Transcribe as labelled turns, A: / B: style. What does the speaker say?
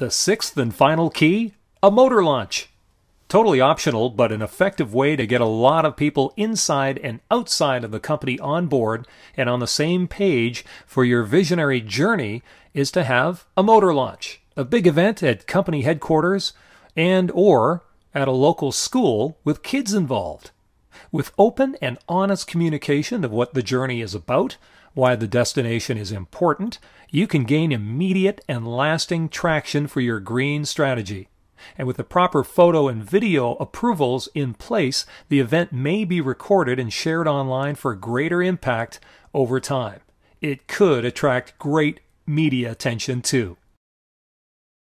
A: The sixth and final key a motor launch. Totally optional, but an effective way to get a lot of people inside and outside of the company on board and on the same page for your visionary journey is to have a motor launch, a big event at company headquarters and or at a local school with kids involved. With open and honest communication of what the journey is about, why the destination is important, you can gain immediate and lasting traction for your green strategy. And with the proper photo and video approvals in place, the event may be recorded and shared online for greater impact over time. It could attract great media attention too.